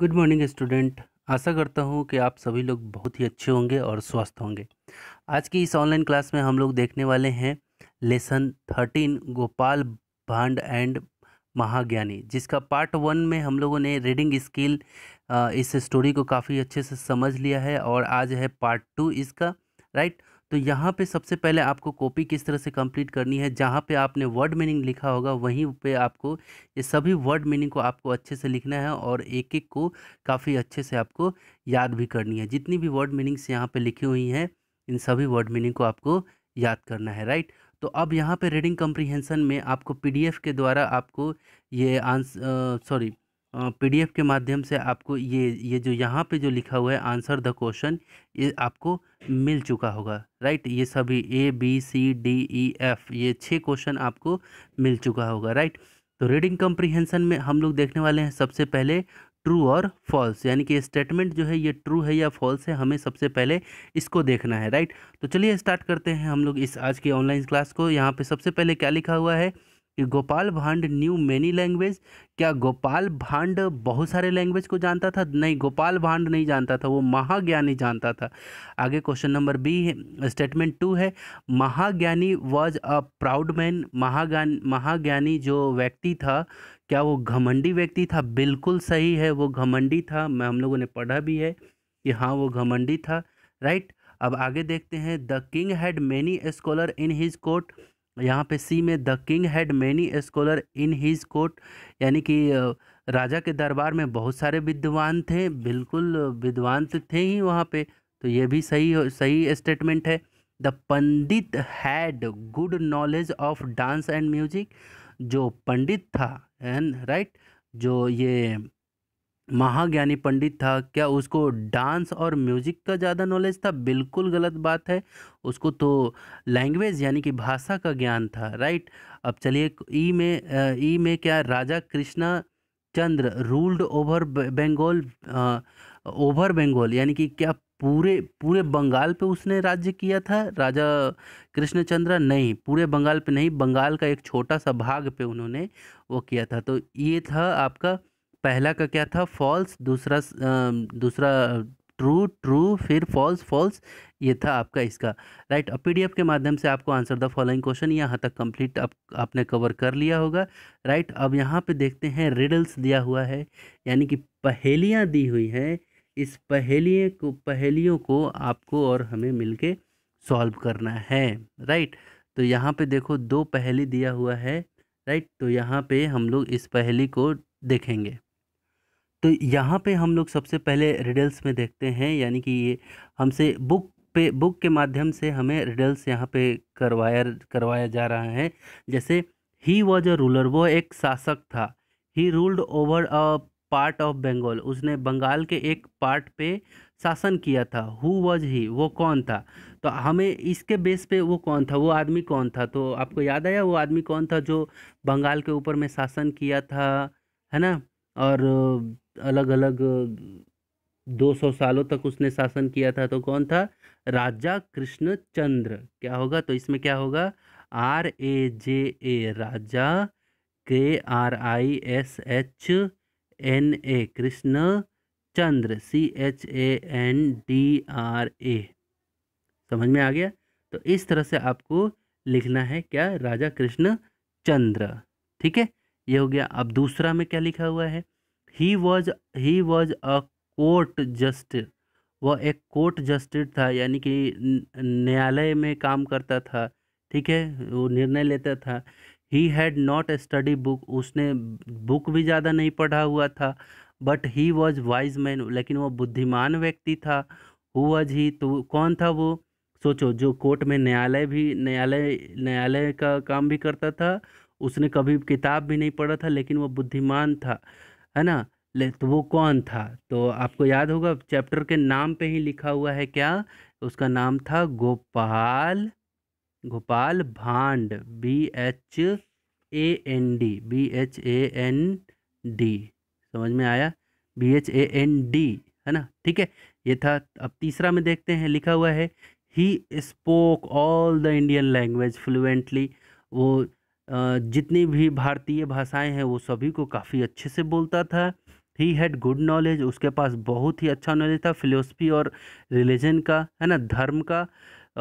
Good morning student आशा करता हूँ कि आप सभी लोग बहुत ही अच्छे होंगे और स्वस्थ होंगे आज की इस ऑनलाइन क्लास में हम लोग देखने वाले हैं लेसन थर्टीन गोपाल भांड एंड महाज्ञानी जिसका पार्ट वन में हम लोगों ने रीडिंग स्किल इस स्टोरी को काफ़ी अच्छे से समझ लिया है और आज है पार्ट टू इसका राइट right? तो यहाँ पे सबसे पहले आपको कॉपी किस तरह से कंप्लीट करनी है जहाँ पे आपने वर्ड मीनिंग लिखा होगा वहीं पे आपको ये सभी वर्ड मीनिंग को आपको अच्छे से लिखना है और एक एक को काफ़ी अच्छे से आपको याद भी करनी है जितनी भी वर्ड मीनिंग्स यहाँ पर लिखी हुई हैं इन सभी वर्ड मीनिंग को आपको याद करना है राइट तो अब यहाँ पर रीडिंग कम्प्रीहेंसन में आपको पी के द्वारा आपको ये आंस सॉरी पीडीएफ के माध्यम से आपको ये ये जो यहाँ पे जो लिखा हुआ है आंसर द क्वेश्चन ये आपको मिल चुका होगा राइट ये सभी A B C D E F ये छः क्वेश्चन आपको मिल चुका होगा राइट तो रीडिंग कंप्रीहेंशन में हम लोग देखने वाले हैं सबसे पहले ट्रू और फॉल्स यानी कि स्टेटमेंट जो है ये ट्रू है या फॉल्स है हमें सबसे पहले इसको देखना है राइट तो चलिए स्टार्ट करते हैं हम लोग इस आज की ऑनलाइन क्लास को यहाँ पे सबसे पहले क्या लिखा हुआ है कि गोपाल भांड न्यू मैनी लैंग्वेज क्या गोपाल भांड बहुत सारे लैंग्वेज को जानता था नहीं गोपाल भांड नहीं जानता था वो महाज्ञानी जानता था आगे क्वेश्चन नंबर बी है स्टेटमेंट टू है महाज्ञानी वॉज अ प्राउड मैन महाज्ञान महाज्ञानी जो व्यक्ति था क्या वो घमंडी व्यक्ति था बिल्कुल सही है वो घमंडी था मैं हम लोगों ने पढ़ा भी है कि हाँ वो घमंडी था राइट अब आगे देखते हैं the king had many scholar in his court यहाँ पे सी में the king had many scholar in his court यानी कि राजा के दरबार में बहुत सारे विद्वान थे बिल्कुल विद्वान तो थे ही वहाँ पे तो ये भी सही सही स्टेटमेंट है the pandit had good knowledge of dance and music जो पंडित था एंड राइट right? जो ये महाज्ञानी पंडित था क्या उसको डांस और म्यूजिक का ज़्यादा नॉलेज था बिल्कुल गलत बात है उसको तो लैंग्वेज यानी कि भाषा का ज्ञान था राइट अब चलिए ई में ई में क्या Raja Krishna Chandra ruled over Bengal over Bengal यानी कि क्या पूरे पूरे बंगाल पे उसने राज्य किया था राजा कृष्णचंद्र नहीं पूरे बंगाल पे नहीं बंगाल का एक छोटा सा भाग पे उन्होंने वो किया था तो ये था आपका पहला का क्या था फॉल्स दूसरा दूसरा ट्रू ट्रू फिर फॉल्स फॉल्स ये था आपका इसका राइट अब पी के माध्यम से आपको आंसर द फॉलोइंग क्वेश्चन यहाँ तक कंप्लीट आप, आपने कवर कर लिया होगा राइट अब यहाँ पे देखते हैं रिडल्स दिया हुआ है यानी कि पहेलियाँ दी हुई हैं इस पहेलिए को पहेलियों को आपको और हमें मिल सॉल्व करना है राइट तो यहाँ पर देखो दो पहेली दिया हुआ है राइट तो यहाँ पे हम लोग इस पहेली को देखेंगे तो यहाँ पे हम लोग सबसे पहले रिडल्स में देखते हैं यानी कि ये हमसे बुक पे बुक के माध्यम से हमें रिडल्स यहाँ पे करवाया करवाया जा रहा है जैसे ही वॉज अ रूलर वो एक शासक था he ruled over a part of Bengal उसने बंगाल के एक पार्ट पे शासन किया था हु वॉज ही वो कौन था तो हमें इसके बेस पे वो कौन था वो आदमी कौन था तो आपको याद आया वो आदमी कौन था जो बंगाल के ऊपर में शासन किया था है ना और अलग अलग 200 सालों तक उसने शासन किया था तो कौन था राजा कृष्ण चंद्र क्या होगा तो इसमें क्या होगा R A J A Raja के R I S H N A Krishna Chandra C H A N D R A समझ में आ गया तो इस तरह से आपको लिखना है क्या राजा कृष्ण चंद्र ठीक है ये हो गया अब दूसरा में क्या लिखा हुआ है he was he was a court jester वह एक कोर्ट जस्टिस था यानी कि न्यायालय में काम करता था ठीक है वो निर्णय लेता था he had not study book उसने बुक भी ज़्यादा नहीं पढ़ा हुआ था but he was wise man लेकिन वो बुद्धिमान व्यक्ति था हु वॉज ही तो कौन था वो सोचो जो कोर्ट में न्यायालय भी न्यायालय न्यायालय का काम भी करता था उसने कभी किताब भी नहीं पढ़ा था लेकिन वो बुद्धिमान था है ना ले तो वो कौन था तो आपको याद होगा चैप्टर के नाम पे ही लिखा हुआ है क्या उसका नाम था Gopal Gopal Bhand B H A N D B H A N D समझ में आया B H A N D है ना ठीक है ये था अब तीसरा में देखते हैं लिखा हुआ है he spoke all the Indian language fluently वो जितनी भी भारतीय भाषाएं हैं वो सभी को काफ़ी अच्छे से बोलता था ही हैड गुड नॉलेज उसके पास बहुत ही अच्छा नॉलेज था फिलोसफी और रिलीजन का है ना धर्म का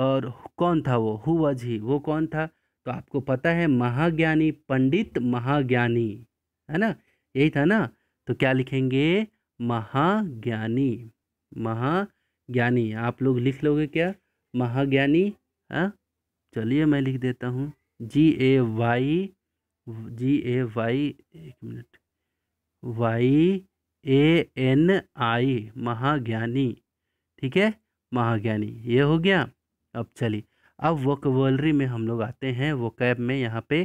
और कौन था वो हु वज ही वो कौन था तो आपको पता है महाज्ञानी पंडित महाज्ञानी है ना यही था ना तो क्या लिखेंगे महाज्ञानी महाज्ञानी आप लोग लिख लोगे क्या महाज्ञानी हाँ चलिए मैं लिख देता हूँ G A Y G A Y एक minute Y A N I महाज्ञानी ठीक है महाज्ञानी ये हो गया अब चलिए अब वोकबलरी में हम लोग आते हैं वो कैब में यहाँ पे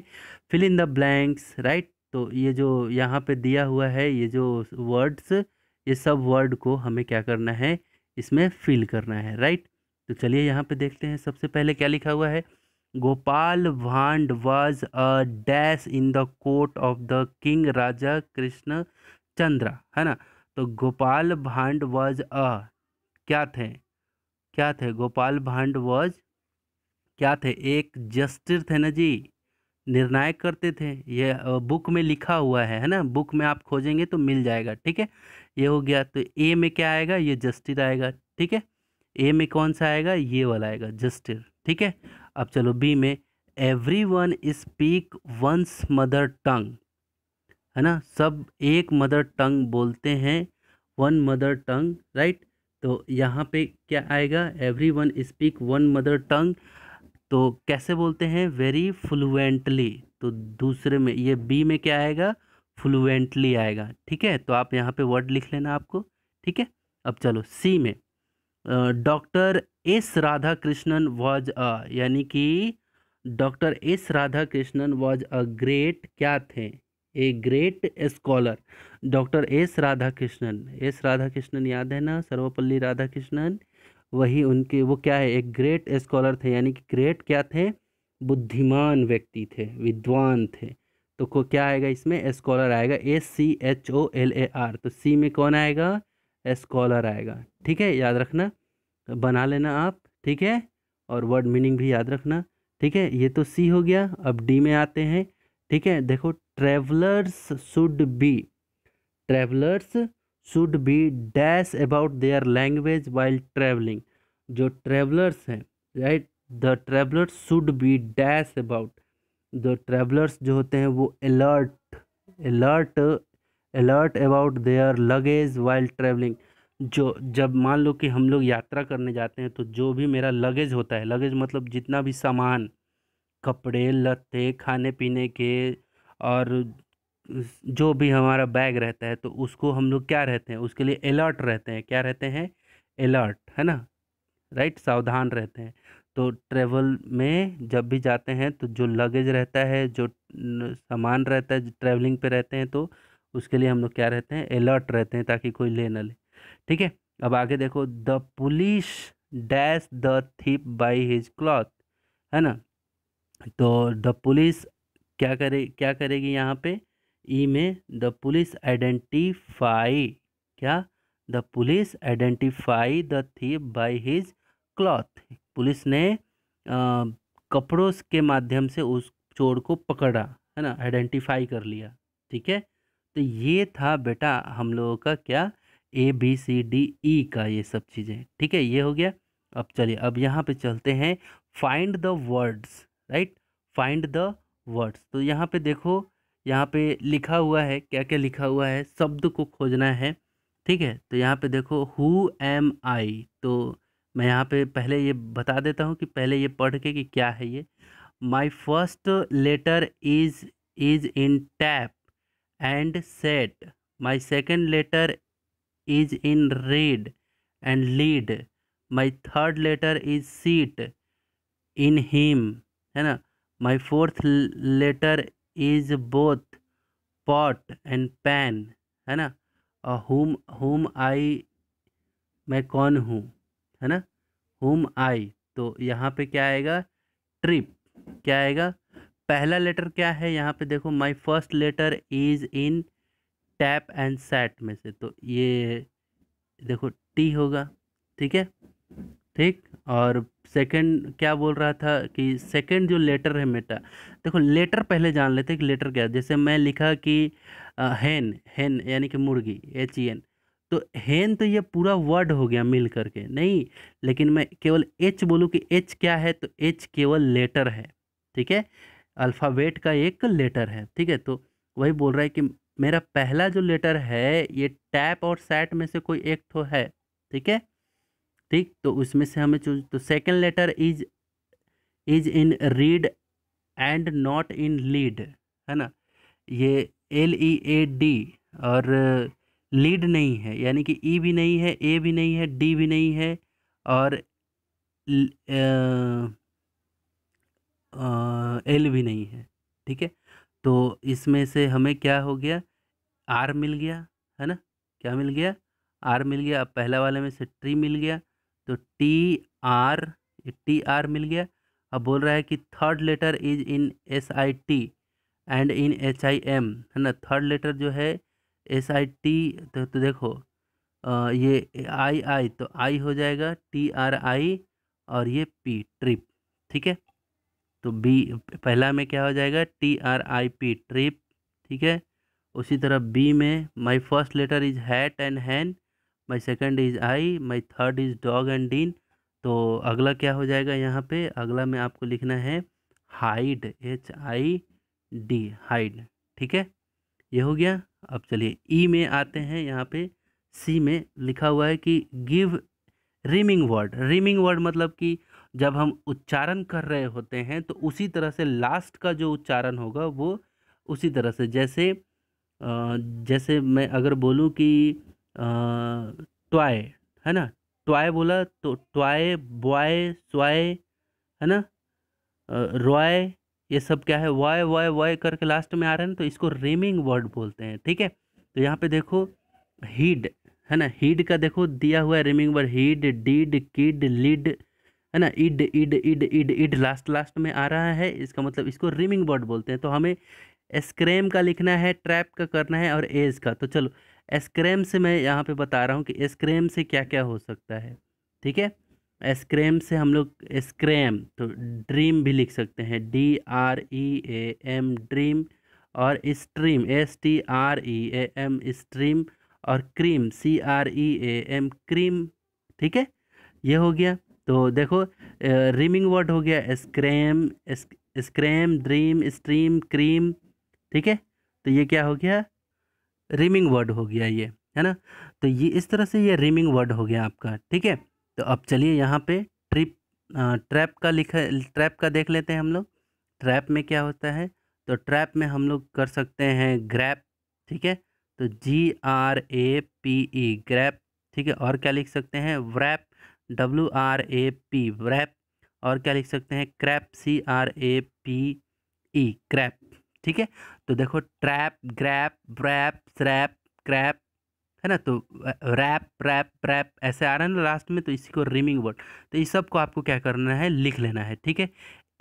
fill in the blanks right तो ये जो यहाँ पे दिया हुआ है ये जो वर्ड्स ये सब वर्ड को हमें क्या करना है इसमें फिल करना है राइट तो चलिए यहाँ पे देखते हैं सबसे पहले क्या लिखा हुआ है Gopal Bhand was a dash in the court of the king Raja Krishna Chandra है ना तो गोपाल भांड वॉज अ क्या थे क्या थे गोपाल भांड वॉज क्या थे एक जस्टिस थे ना जी निर्णायक करते थे ये बुक में लिखा हुआ है है ना बुक में आप खोजेंगे तो मिल जाएगा ठीक है ये हो गया तो ए में क्या आएगा ये जस्टिस आएगा ठीक है ए में कौन सा आएगा ये वाला आएगा जस्टिस ठीक है अब चलो बी में every one speak one's mother tongue है ना सब एक मदर टंग बोलते हैं वन मदर टंग राइट तो यहाँ पे क्या आएगा every one speak one mother tongue तो कैसे बोलते हैं वेरी फ्लुएंटली तो दूसरे में ये बी में क्या आएगा फ्लुएंटली आएगा ठीक है तो आप यहाँ पे वर्ड लिख लेना आपको ठीक है अब चलो सी में doctor S Radhakrishnan was a यानी कि doctor S Radhakrishnan was a great क्या थे a great scholar doctor S Radhakrishnan S Radhakrishnan याद है ना सर्वपल्ली राधा कृष्णन वही उनके वो क्या है एक ग्रेट स्कॉलर थे यानी कि ग्रेट क्या थे बुद्धिमान व्यक्ति थे विद्वान थे तो को क्या आएगा इसमें स्कॉलर आएगा S C H O L A R तो सी में कौन आएगा स्कॉलर आएगा ठीक है याद रखना बना लेना आप ठीक है और वर्ड मीनिंग भी याद रखना ठीक है ये तो सी हो गया अब डी में आते हैं ठीक है देखो travellers should be travellers should be dash about their language while travelling जो ट्रेवलर्स हैं right the travellers should be dash about the travellers जो होते हैं वो alert alert alert about their luggage while travelling जो जब मान लो कि हम लोग यात्रा करने जाते हैं तो जो भी मेरा लगेज होता है लगेज मतलब जितना भी सामान कपड़े लत्ते खाने पीने के और जो भी हमारा बैग रहता है तो उसको हम लोग क्या रहते हैं उसके लिए अलर्ट रहते हैं क्या रहते हैं अलर्ट है ना राइट सावधान रहते हैं तो ट्रेवल में जब भी जाते हैं तो जो लगेज रहता है जो सामान रहता है ट्रैवलिंग पे रहते हैं तो उसके लिए हम लोग क्या रहते हैं अलर्ट रहते हैं ताकि कोई ले ना ले ठीक है अब आगे देखो the police dash the thief by his cloth है ना तो द पुलिस क्या करे क्या करेगी यहाँ पे ई में द पुलिस आइडेंटिफाई क्या the police identify the thief by his cloth police ने आ, कपड़ों के माध्यम से उस चोर को पकड़ा है ना आइडेंटिफाई कर लिया ठीक है तो ये था बेटा हम लोगों का क्या ए बी सी डी ई का ये सब चीज़ें ठीक है ये हो गया अब चलिए अब यहाँ पे चलते हैं find the words right find the words तो यहाँ पे देखो यहाँ पे लिखा हुआ है क्या क्या लिखा हुआ है शब्द को खोजना है ठीक है तो यहाँ पे देखो हु एम आई तो मैं यहाँ पे पहले ये बता देता हूँ कि पहले ये पढ़ के कि क्या है ये my first letter is is in tap and set my second letter is in red and lead my third letter is seat in him है ना my fourth letter is both pot and pan है ना और whom whom I मैं कौन हूँ है ना whom I तो यहाँ पे क्या आएगा ट्रिप क्या आएगा पहला लेटर क्या है यहाँ पे देखो my first letter is in tap and set में से तो ये देखो टी होगा ठीक है ठीक और सेकंड क्या बोल रहा था कि सेकंड जो लेटर है मेटा देखो लेटर पहले जान लेते हैं कि लेटर क्या है जैसे मैं लिखा कि हैन हैन यानी कि मुर्गी एच ई एन तो हैन तो ये पूरा वर्ड हो गया मिल करके नहीं लेकिन मैं केवल एच बोलूँ कि एच क्या है तो एच केवल लेटर है ठीक है अल्फ़ाबेट का एक लेटर है ठीक है तो वही बोल रहा है कि मेरा पहला जो लेटर है ये टैप और सेट में से कोई एक तो है ठीक है ठीक तो उसमें से हमें चूज तो second letter is is in read and not in lead है ना ये एल ई ए डी और लीड नहीं है यानी कि ई e भी नहीं है ए भी नहीं है डी भी नहीं है और एल भी नहीं है ठीक है तो इसमें से हमें क्या हो गया आर मिल गया है ना क्या मिल गया आर मिल गया अब पहला वाले में से ट्री मिल गया तो टी आर टी आर मिल गया अब बोल रहा है कि third letter is in S I T and in H I M है ना थर्ड लेटर जो है एस आई टी तो, तो देखो आ, ये आई आई तो आई हो जाएगा टी आर आई और ये पी ट्रिप ठीक है तो बी पहला में क्या हो जाएगा T R I P trip ठीक है उसी तरह बी में my first letter is hat and hen my second is I my third is dog and dean तो अगला क्या हो जाएगा यहाँ पे अगला में आपको लिखना है hide H I D hide ठीक है ये हो गया अब चलिए ई e में आते हैं यहाँ पे सी में लिखा हुआ है कि give rhyming word rhyming word मतलब कि जब हम उच्चारण कर रहे होते हैं तो उसी तरह से लास्ट का जो उच्चारण होगा वो उसी तरह से जैसे जैसे मैं अगर बोलूँ कि ट्वाय है ना ट्वाय बोला तो ट्वाय बॉय स्वाय है ना रॉय ये सब क्या है वाय वाय वाय करके लास्ट में आ रहे हैं तो इसको रेमिंग वर्ड बोलते हैं ठीक है तो यहाँ पे देखो हीड है ना हीड का देखो दिया हुआ है rhyming word heed deed kid lead है ना id id id id id last last में आ रहा है इसका मतलब इसको रिमिंग वर्ड बोलते हैं तो हमें एस्क्रेम का लिखना है ट्रैप का करना है और एज का तो चलो एस्क्रेम से मैं यहाँ पे बता रहा हूँ कि एस्क्रेम से क्या क्या हो सकता है ठीक है एस्क्रेम से हम लोग एस्क्रेम तो ड्रीम भी लिख सकते हैं D R E A M dream और stream S T R E A M stream और cream C R E A M cream ठीक है ये हो गया तो देखो रिमिंग वर्ड हो गया scram scram dream stream cream ठीक है तो ये क्या हो गया रिमिंग वर्ड हो गया ये है ना तो ये इस तरह से ये रिमिंग वर्ड हो गया आपका ठीक है तो अब चलिए यहाँ पे ट्रिप ट्रैप का लिखा ट्रैप का देख लेते हैं हम लोग ट्रैप में क्या होता है तो ट्रैप में हम लोग कर सकते हैं ग्रैप ठीक है तो G R A P E grape ठीक है और क्या लिख सकते हैं wrap W R A P wrap और क्या लिख सकते हैं crape C R A P E crape ठीक है तो देखो trap grape wrap scrap crape है ना तो रैप रैप रैप ऐसे आ रहा है ना लास्ट में तो इसी को रिमिंग वर्ड तो इस सब को आपको क्या करना है लिख लेना है ठीक है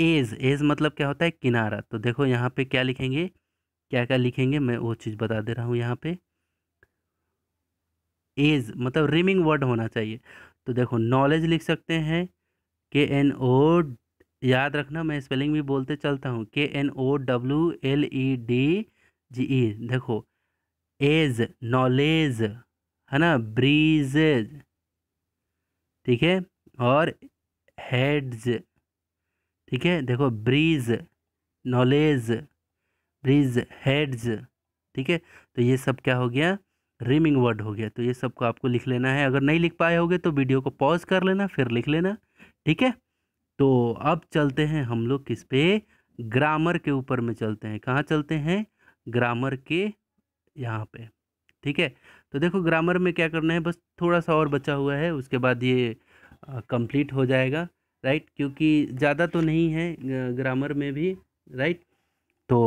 एज एज मतलब क्या होता है किनारा तो देखो यहाँ पे क्या लिखेंगे क्या क्या लिखेंगे मैं वो चीज़ बता दे रहा हूँ यहाँ पे एज मतलब रिमिंग वर्ड होना चाहिए तो देखो नॉलेज लिख सकते हैं के एन ओ याद रखना मैं स्पेलिंग भी बोलते चलता हूँ के N O W L E D G E देखो एज नॉलेज है ना ब्रीजेज ठीक है और हेड्स ठीक है देखो ब्रीज नॉलेज ब्रीज हेड्स ठीक है तो ये सब क्या हो गया रिमिंग वर्ड हो गया तो ये सबको आपको लिख लेना है अगर नहीं लिख पाए होगे तो वीडियो को पॉज कर लेना फिर लिख लेना ठीक है तो अब चलते हैं हम लोग किस पे ग्रामर के ऊपर में चलते हैं कहाँ चलते हैं ग्रामर के यहाँ पे ठीक है तो देखो ग्रामर में क्या करना है बस थोड़ा सा और बचा हुआ है उसके बाद ये कंप्लीट हो जाएगा राइट क्योंकि ज़्यादा तो नहीं है ग्रामर में भी राइट तो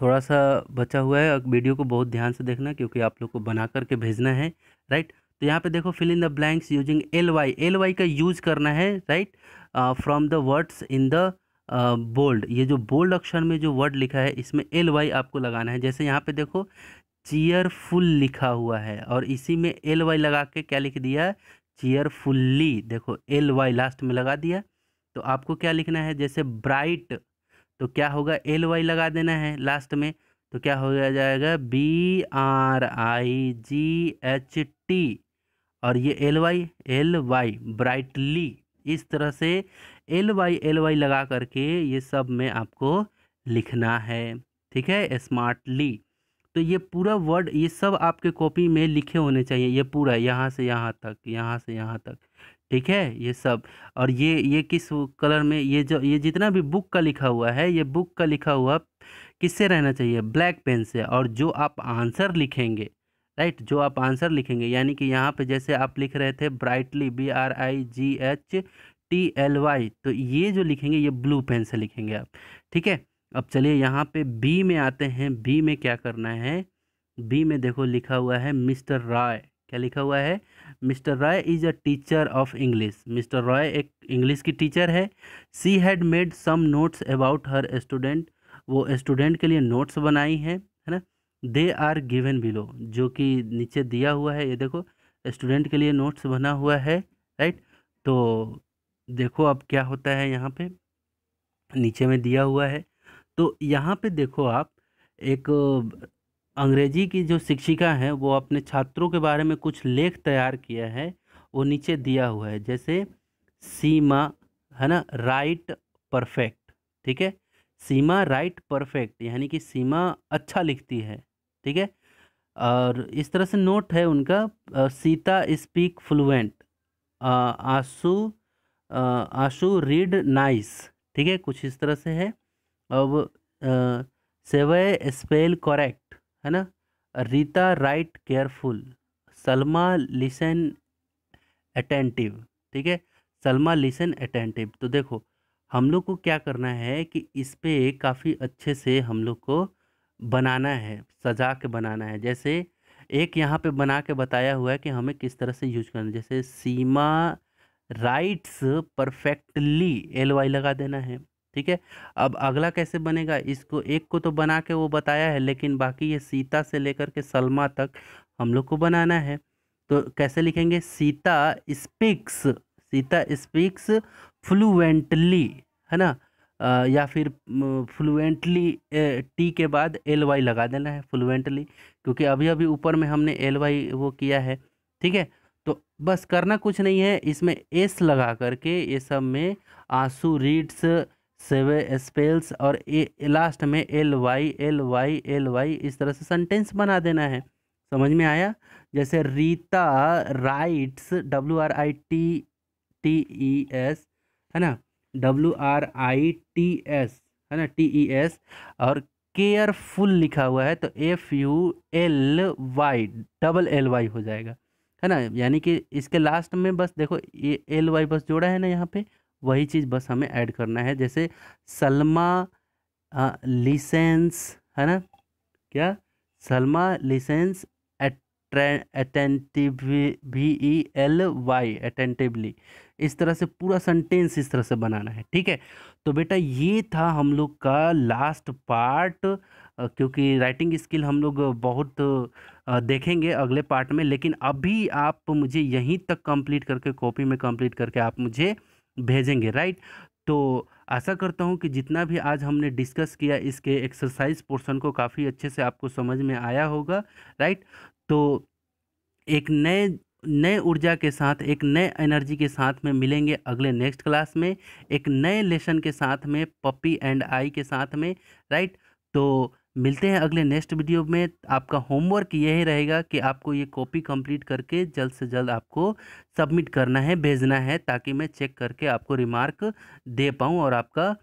थोड़ा सा बचा हुआ है वीडियो को बहुत ध्यान से देखना क्योंकि आप लोग को बना करके भेजना है राइट तो यहाँ पे देखो fill in the blanks using L Y L Y का यूज करना है right from the words in the bold ये जो बोल्ड अक्षर में जो वर्ड लिखा है इसमें एल वाई आपको लगाना है जैसे यहाँ पे देखो चीयरफुल लिखा हुआ है और इसी में एल वाई लगा के क्या लिख दिया है चीयरफुल्ली देखो एल वाई लास्ट में लगा दिया तो आपको क्या लिखना है जैसे ब्राइट तो क्या होगा एल वाई लगा देना है लास्ट में तो क्या हो गया जाएगा B R I G H T और ये L Y L Y brightly इस तरह से एल वाई एल वाई लगा करके ये सब में आपको लिखना है ठीक है स्मार्टली तो ये पूरा वर्ड ये सब आपके कॉपी में लिखे होने चाहिए ये पूरा यहाँ से यहाँ तक यहाँ से यहाँ तक ठीक है ये सब और ये ये किस कलर में ये जो ये जितना भी बुक का लिखा हुआ है ये बुक का लिखा हुआ किससे रहना चाहिए ब्लैक पेन से और जो आप आंसर लिखेंगे राइट जो आप आंसर लिखेंगे यानी कि यहाँ पे जैसे आप लिख रहे थे brightly B R I G H T L Y तो ये जो लिखेंगे ये ब्लू पेन से लिखेंगे आप ठीक है अब चलिए यहाँ पे बी में आते हैं बी में क्या करना है बी में देखो लिखा हुआ है मिस्टर राय क्या लिखा हुआ है mister Roy is a teacher of English mister Roy एक इंग्लिश की टीचर है she had made some notes about her student वो स्टूडेंट के लिए नोट्स बनाई हैं है ना दे आर गिवन बिलो जो कि नीचे दिया हुआ है ये देखो स्टूडेंट के लिए नोट्स बना हुआ है राइट तो देखो अब क्या होता है यहाँ पे नीचे में दिया हुआ है तो यहाँ पे देखो आप एक अंग्रेजी की जो शिक्षिका हैं वो अपने छात्रों के बारे में कुछ लेख तैयार किया है वो नीचे दिया हुआ है जैसे सीमा है ना राइट परफेक्ट ठीक है सीमा राइट परफेक्ट यानी कि सीमा अच्छा लिखती है ठीक है और इस तरह से नोट है उनका आ, Sita speak fluent Ashu Ashu read nice ठीक है कुछ इस तरह से है अब सेवे स्पेल करेक्ट है ना Rita write careful Salma listen attentive ठीक है सलमा लिसन अटेंटिव तो देखो हम लोग को क्या करना है कि इस पर काफ़ी अच्छे से हम लोग को बनाना है सजा के बनाना है जैसे एक यहाँ पे बना के बताया हुआ है कि हमें किस तरह से यूज करना है जैसे Seema writes perfectly L Y लगा देना है ठीक है अब अगला कैसे बनेगा इसको एक को तो बना के वो बताया है लेकिन बाकी ये सीता से लेकर के सलमा तक हम लोग को बनाना है तो कैसे लिखेंगे Sita speaks Sita speaks fluently है ना आ, या फिर फ्लुएंटली टी के बाद एल वाई लगा देना है फ्लुएंटली क्योंकि अभी अभी ऊपर में हमने एल वाई वो किया है ठीक है तो बस करना कुछ नहीं है इसमें एस लगा करके ये सब में आंसू रीड्स सेवे स्पेल्स और ए लास्ट में L Y L Y L Y इस तरह से सेंटेंस बना देना है समझ में आया जैसे Rita writes W R I T T E S है ना W R I T S है ना टी ई एस और केयरफुल लिखा हुआ है तो F U L Y double L Y हो जाएगा है ना यानी कि इसके लास्ट में बस देखो ये एल वाई बस जोड़ा है ना यहाँ पे वही चीज़ बस हमें ऐड करना है जैसे सलमा लिसेंस है ना क्या Salma listens attentive E L Y attentively इस तरह से पूरा सेंटेंस इस तरह से बनाना है ठीक है तो बेटा ये था हम लोग का लास्ट पार्ट क्योंकि राइटिंग स्किल हम लोग बहुत देखेंगे अगले पार्ट में लेकिन अभी आप मुझे यहीं तक कंप्लीट करके कॉपी में कंप्लीट करके आप मुझे भेजेंगे राइट तो आशा करता हूँ कि जितना भी आज हमने डिस्कस किया इसके एक्सरसाइज पोर्शन को काफ़ी अच्छे से आपको समझ में आया होगा राइट तो एक नए नए ऊर्जा के साथ एक नए एनर्जी के साथ में मिलेंगे अगले नेक्स्ट क्लास में एक नए लेसन के साथ में पपी एंड आई के साथ में राइट तो मिलते हैं अगले नेक्स्ट वीडियो में आपका होमवर्क यही रहेगा कि आपको ये कॉपी कंप्लीट करके जल्द से जल्द आपको सबमिट करना है भेजना है ताकि मैं चेक करके आपको रिमार्क दे पाऊँ और आपका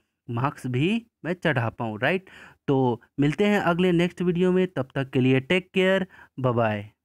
मार्क्स भी मैं चढ़ा पाऊँ राइट तो मिलते हैं अगले नेक्स्ट वीडियो में तब तक के लिए टेक केयर बाय